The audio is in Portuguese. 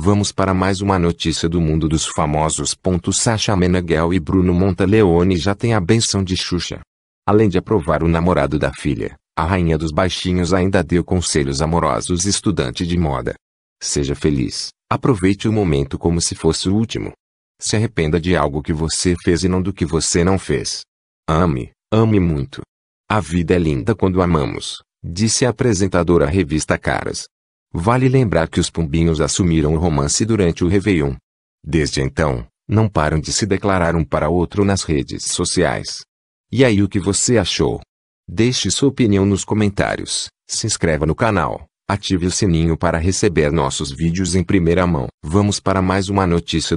Vamos para mais uma notícia do mundo dos famosos. Sacha Meneghel e Bruno Montaleone já têm a benção de Xuxa. Além de aprovar o namorado da filha, a rainha dos baixinhos ainda deu conselhos amorosos estudante de moda. Seja feliz, aproveite o momento como se fosse o último. Se arrependa de algo que você fez e não do que você não fez. Ame, ame muito. A vida é linda quando amamos, disse a apresentadora à revista Caras. Vale lembrar que os pombinhos assumiram o romance durante o Réveillon. Desde então, não param de se declarar um para outro nas redes sociais. E aí o que você achou? Deixe sua opinião nos comentários, se inscreva no canal, ative o sininho para receber nossos vídeos em primeira mão. Vamos para mais uma notícia do